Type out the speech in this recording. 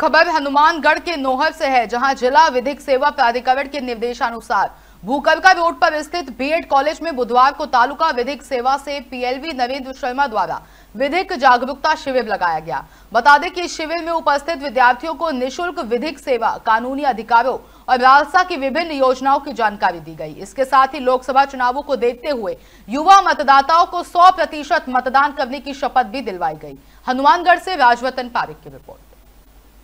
खबर हनुमानगढ़ के नोहर से है जहां जिला विधिक सेवा प्राधिकरण के निर्देशानुसार भूकलका रोड पर स्थित बीएड कॉलेज में बुधवार को तालुका विधिक सेवा से पीएलवी नरेंद्र शर्मा द्वारा विधिक जागरूकता शिविर लगाया गया बता दें कि इस शिविर में उपस्थित विद्यार्थियों को निशुल्क विधिक सेवा कानूनी अधिकारों और राजसा की विभिन्न योजनाओं की जानकारी दी गई इसके साथ ही लोकसभा चुनावों को देखते हुए युवा मतदाताओं को सौ प्रतिशत मतदान करने की शपथ भी दिलवाई गई हनुमानगढ़ से राजवतन पारिक की रिपोर्ट